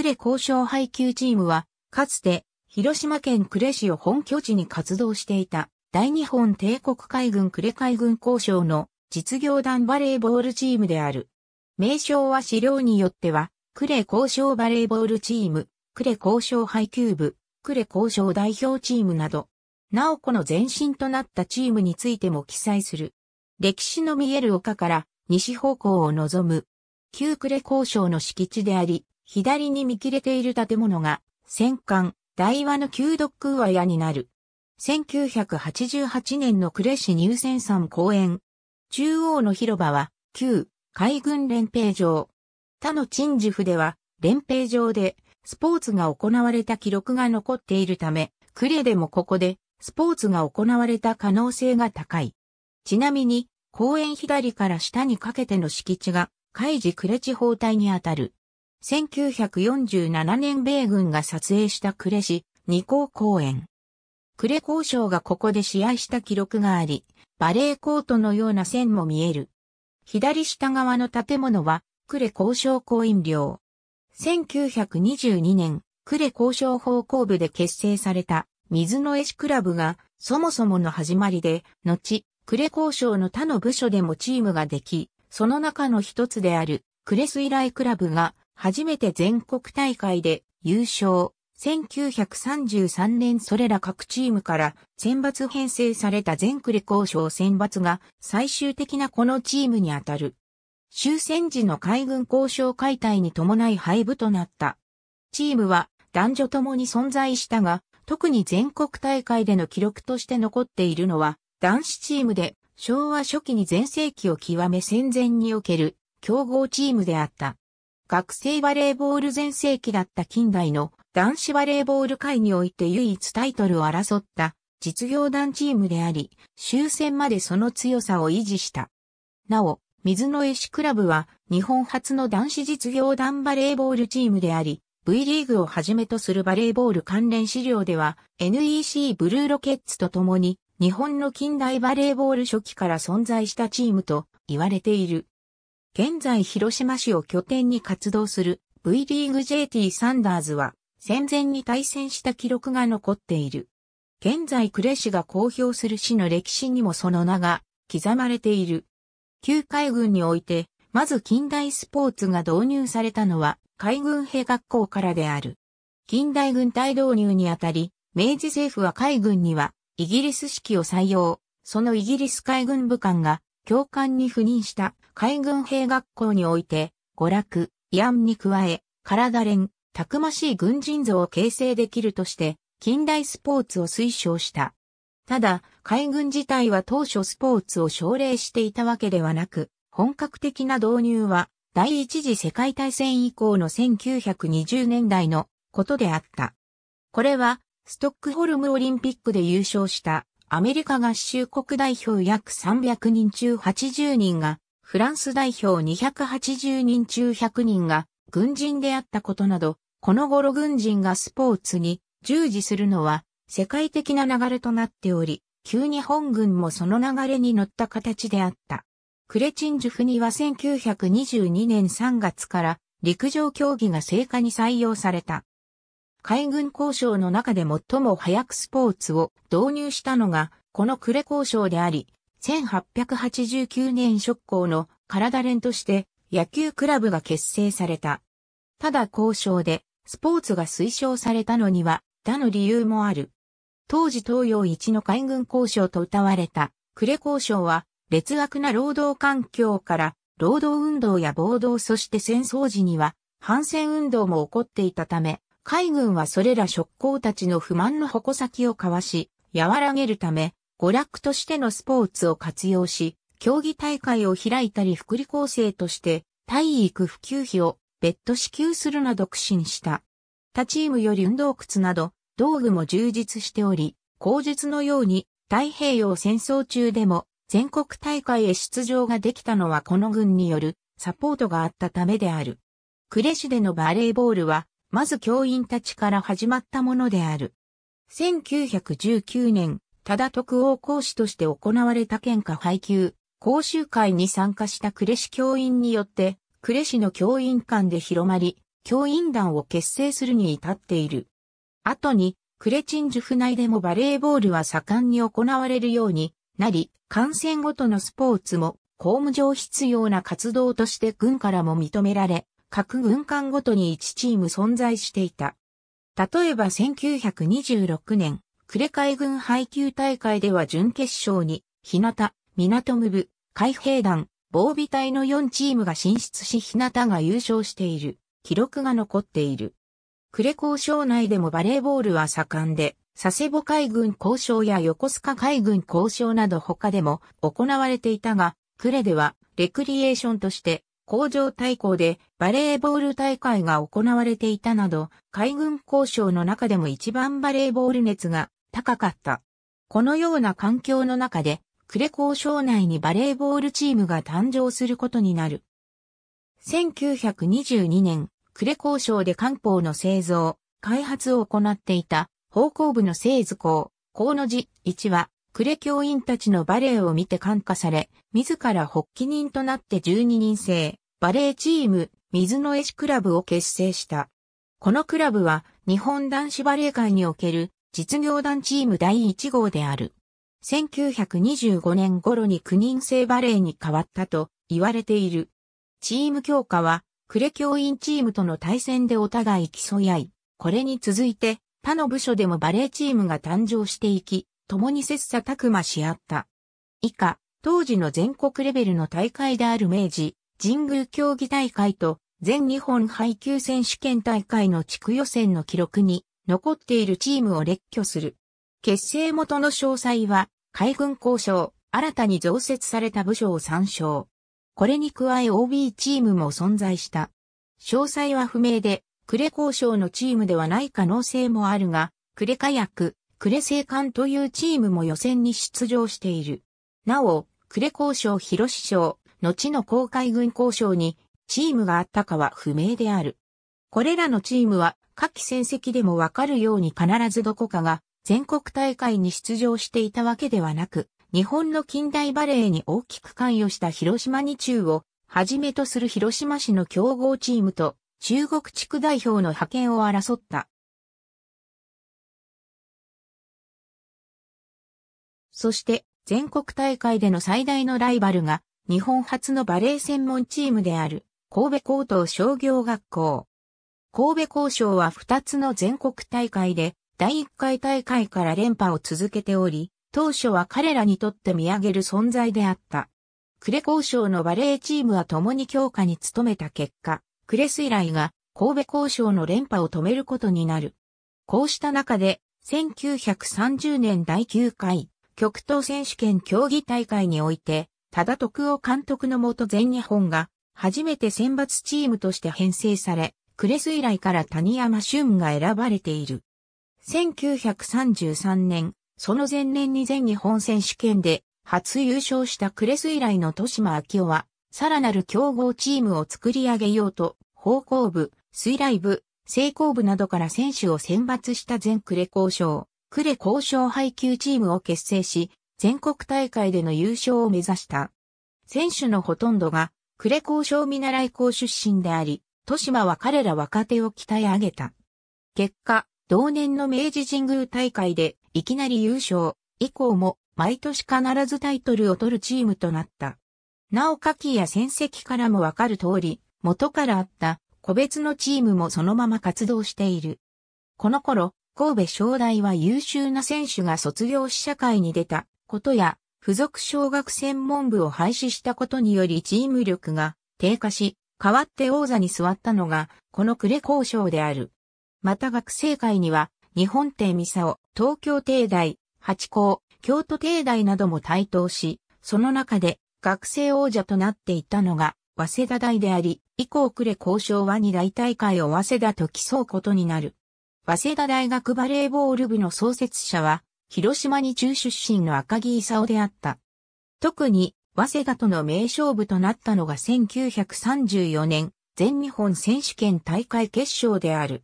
呉交渉配給チームは、かつて、広島県呉市を本拠地に活動していた、大日本帝国海軍呉海軍交渉の実業団バレーボールチームである。名称は資料によっては、呉交渉バレーボールチーム、呉交渉配給部、呉交渉代表チームなど、なおこの前身となったチームについても記載する。歴史の見える丘から西方向を望む、旧呉交渉の敷地であり、左に見切れている建物が、戦艦、大和の旧ドック上屋になる。1988年の呉市入選山公園。中央の広場は、旧、海軍連兵場。他の陳治府では、連兵場で、スポーツが行われた記録が残っているため、呉でもここで、スポーツが行われた可能性が高い。ちなみに、公園左から下にかけての敷地が、海事呉地方帯にあたる。1947年米軍が撮影した呉市二高公園。呉交渉がここで試合した記録があり、バレーコートのような線も見える。左下側の建物は、呉交渉公員寮。1922年、呉交渉方向部で結成された水の絵師クラブが、そもそもの始まりで、後、呉交渉の他の部署でもチームができ、その中の一つである、呉水来クラブが、初めて全国大会で優勝。1933年それら各チームから選抜編成された全クレ交渉選抜が最終的なこのチームにあたる。終戦時の海軍交渉解体に伴い廃部となった。チームは男女ともに存在したが、特に全国大会での記録として残っているのは男子チームで昭和初期に全盛期を極め戦前における強豪チームであった。学生バレーボール全盛期だった近代の男子バレーボール界において唯一タイトルを争った実業団チームであり、終戦までその強さを維持した。なお、水の絵師クラブは日本初の男子実業団バレーボールチームであり、V リーグをはじめとするバレーボール関連資料では NEC ブルーロケッツと共に日本の近代バレーボール初期から存在したチームと言われている。現在広島市を拠点に活動する V リーグ JT サンダーズは戦前に対戦した記録が残っている。現在呉市が公表する市の歴史にもその名が刻まれている。旧海軍において、まず近代スポーツが導入されたのは海軍兵学校からである。近代軍隊導入にあたり、明治政府は海軍にはイギリス式を採用、そのイギリス海軍部官が教官に赴任した海軍兵学校において、娯楽、慰安に加え、体連、たくましい軍人像を形成できるとして、近代スポーツを推奨した。ただ、海軍自体は当初スポーツを奨励していたわけではなく、本格的な導入は、第一次世界大戦以降の1920年代のことであった。これは、ストックホルムオリンピックで優勝したアメリカ合衆国代表約300人中80人がフランス代表280人中100人が軍人であったことなど、この頃軍人がスポーツに従事するのは世界的な流れとなっており、急に本軍もその流れに乗った形であった。クレチンジュフには1922年3月から陸上競技が成果に採用された。海軍交渉の中で最も早くスポーツを導入したのが、このクレ交渉であり、1889年職校の体連として野球クラブが結成された。ただ交渉でスポーツが推奨されたのには他の理由もある。当時東洋一の海軍交渉と謳われた呉交渉は劣悪な労働環境から労働運動や暴動そして戦争時には反戦運動も起こっていたため、海軍はそれら職工たちの不満の矛先を交わし、和らげるため、娯楽としてのスポーツを活用し、競技大会を開いたり福利厚生として体育普及費を別途支給するなど苦心した。他チームより運動靴など道具も充実しており、後述のように太平洋戦争中でも全国大会へ出場ができたのはこの軍によるサポートがあったためである。呉市でのバレーボールは、まず教員たちから始まったものである。1919年、ただ特王講師として行われた県下配給、講習会に参加した呉市教員によって、呉市の教員間で広まり、教員団を結成するに至っている。後に、呉鎮塾内でもバレーボールは盛んに行われるようになり、感染ごとのスポーツも、公務上必要な活動として軍からも認められ、各軍艦ごとに1チーム存在していた。例えば1926年、呉海軍配給大会では準決勝に、日向、港無部、海兵団、防備隊の4チームが進出し日向が優勝している、記録が残っている。呉交渉内でもバレーボールは盛んで、佐世保海軍交渉や横須賀海軍交渉など他でも行われていたが、呉ではレクリエーションとして工場対抗でバレーボール大会が行われていたなど、海軍交渉の中でも一番バレーボール熱が高かった。このような環境の中で、クレコー省内にバレーボールチームが誕生することになる。1922年、クレコー省で漢方の製造、開発を行っていた、方向部の製図工、河野寺一は、クレ教員たちのバレーを見て感化され、自ら発起人となって12人制、バレーチーム、水の絵師クラブを結成した。このクラブは、日本男子バレー界における実業団チーム第1号である。1925年頃に9人制バレーに変わったと言われている。チーム強化は、呉教員チームとの対戦でお互い競い合い、これに続いて他の部署でもバレーチームが誕生していき、共に切磋琢磨し合った。以下、当時の全国レベルの大会である明治、神宮競技大会と全日本配給選手権大会の地区予選の記録に残っているチームを列挙する。結成元の詳細は、海軍交渉、新たに増設された部署を参照。これに加え OB チームも存在した。詳細は不明で、クレ交渉のチームではない可能性もあるが、クレ火薬、ク、レ生艦というチームも予選に出場している。なお、クレ交渉広市省、後の公海軍交渉にチームがあったかは不明である。これらのチームは下記戦績でもわかるように必ずどこかが全国大会に出場していたわけではなく、日本の近代バレーに大きく関与した広島に中をはじめとする広島市の強豪チームと中国地区代表の派遣を争った。そして全国大会での最大のライバルが日本初のバレー専門チームである神戸高等商業学校。神戸交渉は2つの全国大会で、第1回大会から連覇を続けており、当初は彼らにとって見上げる存在であった。呉交渉のバレーチームは共に強化に努めた結果、呉水来が神戸交渉の連覇を止めることになる。こうした中で、1930年第9回極東選手権競技大会において、忠徳夫監督のもと全日本が初めて選抜チームとして編成され、クレス以来から谷山俊が選ばれている。1933年、その前年に全日本選手権で初優勝したクレス以来の豊島明夫は、さらなる強豪チームを作り上げようと、方向部、水雷部、成功部などから選手を選抜した全クレ交渉、クレ交渉配給チームを結成し、全国大会での優勝を目指した。選手のほとんどが、クレ交渉見習い校出身であり、豊島は彼ら若手を鍛え上げた。結果、同年の明治神宮大会でいきなり優勝、以降も毎年必ずタイトルを取るチームとなった。なお夏季や戦績からもわかる通り、元からあった個別のチームもそのまま活動している。この頃、神戸商大は優秀な選手が卒業し社会に出たことや、付属小学専門部を廃止したことによりチーム力が低下し、代わって王座に座ったのが、この呉交渉である。また学生会には、日本帝三沢、東京帝大、八高、京都帝大なども台頭し、その中で学生王者となっていたのが、早稲田大であり、以降れ交渉は二大大会を早稲田と競うことになる。早稲田大学バレーボール部の創設者は、広島に中出身の赤木勲であった。特に、早稲田との名勝負となったのが1934年、全日本選手権大会決勝である。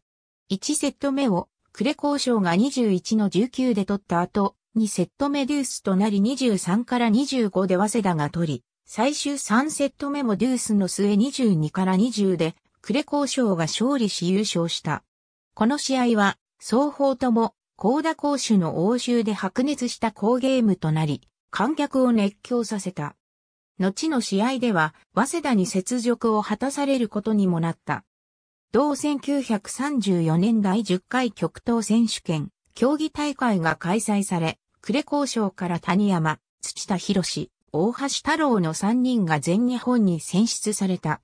1セット目を、呉交渉が21の19で取った後、2セット目デュースとなり23から25で早稲田が取り、最終3セット目もデュースの末22から20で、呉交渉が勝利し優勝した。この試合は、双方とも、高田公主の応酬で白熱した好ゲームとなり、観客を熱狂させた。後の試合では、早稲田に雪辱を果たされることにもなった。同1934年第10回極東選手権、競技大会が開催され、呉交渉から谷山、土田博士、大橋太郎の3人が全日本に選出された。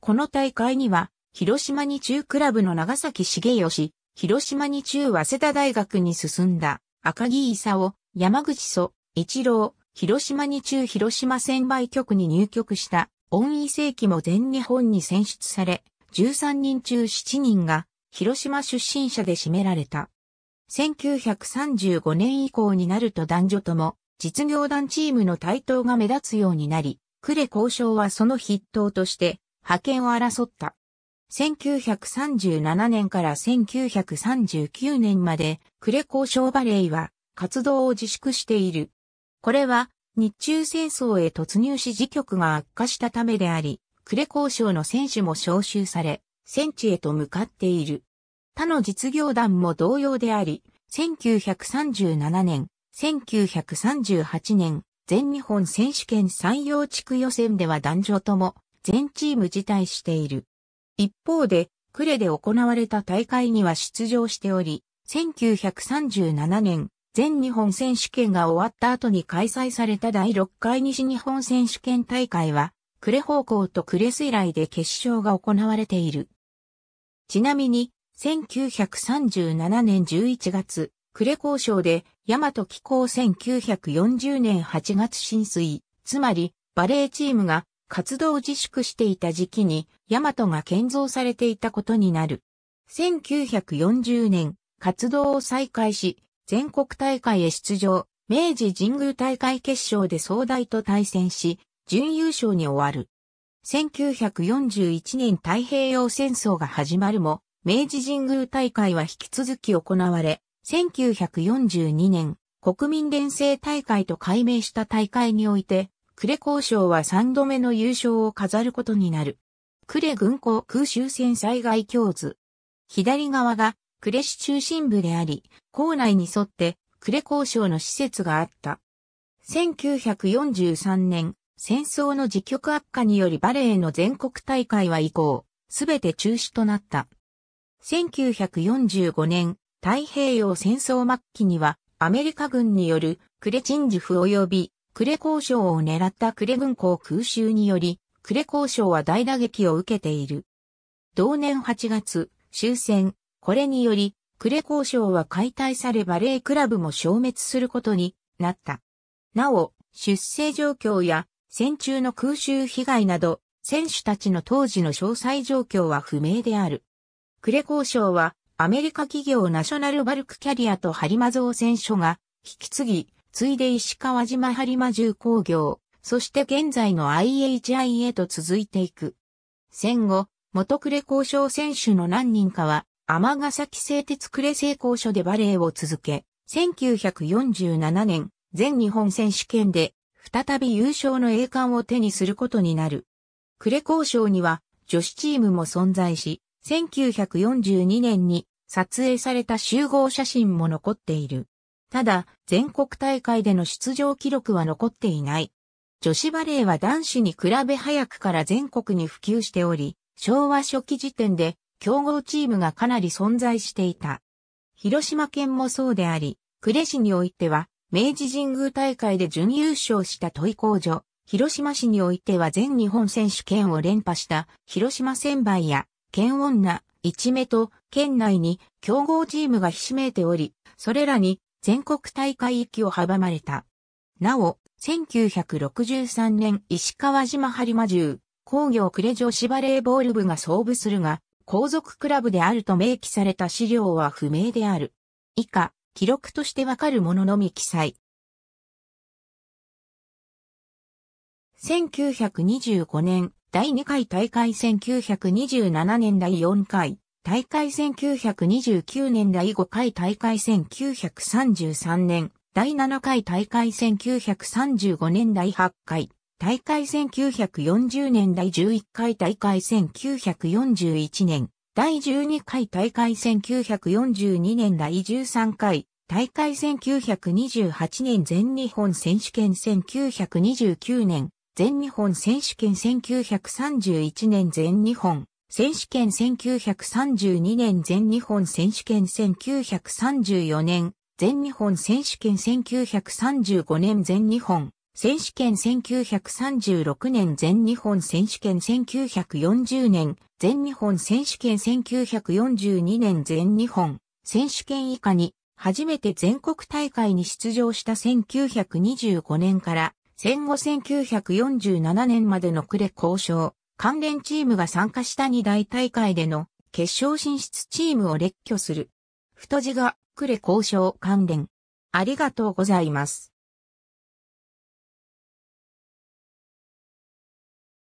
この大会には、広島に中クラブの長崎茂義、広島に中早稲田大学に進んだ赤木勲、山口祖、一郎、広島に中広島専売局に入局した恩義正規も全日本に選出され、13人中7人が広島出身者で占められた。1935年以降になると男女とも実業団チームの台頭が目立つようになり、呉交渉はその筆頭として派遣を争った。1937年から1939年まで呉交渉バレーは活動を自粛している。これは日中戦争へ突入し時局が悪化したためであり、呉交渉の選手も招集され、戦地へと向かっている。他の実業団も同様であり、1937年、1938年、全日本選手権山陽地区予選では男女とも全チーム辞退している。一方で、呉で行われた大会には出場しており、1937年、全日本選手権が終わった後に開催された第6回西日本選手権大会は、呉方向と呉水来で決勝が行われている。ちなみに、1937年11月、呉交渉で、大和気候1940年8月浸水、つまり、バレーチームが活動自粛していた時期に、大和が建造されていたことになる。1940年、活動を再開し、全国大会へ出場、明治神宮大会決勝で総大と対戦し、準優勝に終わる。1941年太平洋戦争が始まるも、明治神宮大会は引き続き行われ、1942年、国民連成大会と改名した大会において、呉交渉は3度目の優勝を飾ることになる。呉軍港空襲戦災害教図。左側が呉市中心部であり、校内に沿って呉交渉の施設があった。1943年、戦争の自局悪化によりバレエの全国大会は以降、すべて中止となった。1945年、太平洋戦争末期には、アメリカ軍による呉鎮守府及び呉交渉を狙った呉軍港空襲により、呉交渉は大打撃を受けている。同年8月、終戦、これにより、クレ交渉は解体されバレークラブも消滅することになった。なお、出生状況や戦中の空襲被害など、選手たちの当時の詳細状況は不明である。クレ交渉は、アメリカ企業ナショナルバルクキャリアと播磨造船所が引き継ぎ、ついで石川島リマ重工業、そして現在の IHI へと続いていく。戦後、元クレ交渉選手の何人かは天ヶ崎製鉄呉製工所でバレーを続け、1947年、全日本選手権で、再び優勝の栄冠を手にすることになる。呉工賞には、女子チームも存在し、1942年に撮影された集合写真も残っている。ただ、全国大会での出場記録は残っていない。女子バレーは男子に比べ早くから全国に普及しており、昭和初期時点で強豪チームがかなり存在していた。広島県もそうであり、呉市においては、明治神宮大会で準優勝した都井工場、広島市においては全日本選手権を連覇した広島先輩や、県女、一目と県内に強豪チームがひしめいており、それらに全国大会域を阻まれた。なお、1963年石川島播磨重工業呉城子バレーボール部が創部するが、皇族クラブであると明記された資料は不明である。以下、記録としてわかるもののみ記載。1925年、第2回大会1927年第4回、大会1929年第5回大会1933年、第7回大会1935年第8回、大会1940年第11回大会1941年、第12回大会1942年第13回、大会1928年全日本選手権1929年、全日本選手権1931年全日本選手権1932年全日本選手権1934年、全日本選手権1935年全日本選手権1936年全日本選手権1940年全日本選手権1942年全日本選手権以下に初めて全国大会に出場した1925年から戦後1947年までの暮れ交渉関連チームが参加した2大大会での決勝進出チームを列挙する。太字が、呉交渉関連。ありがとうございます。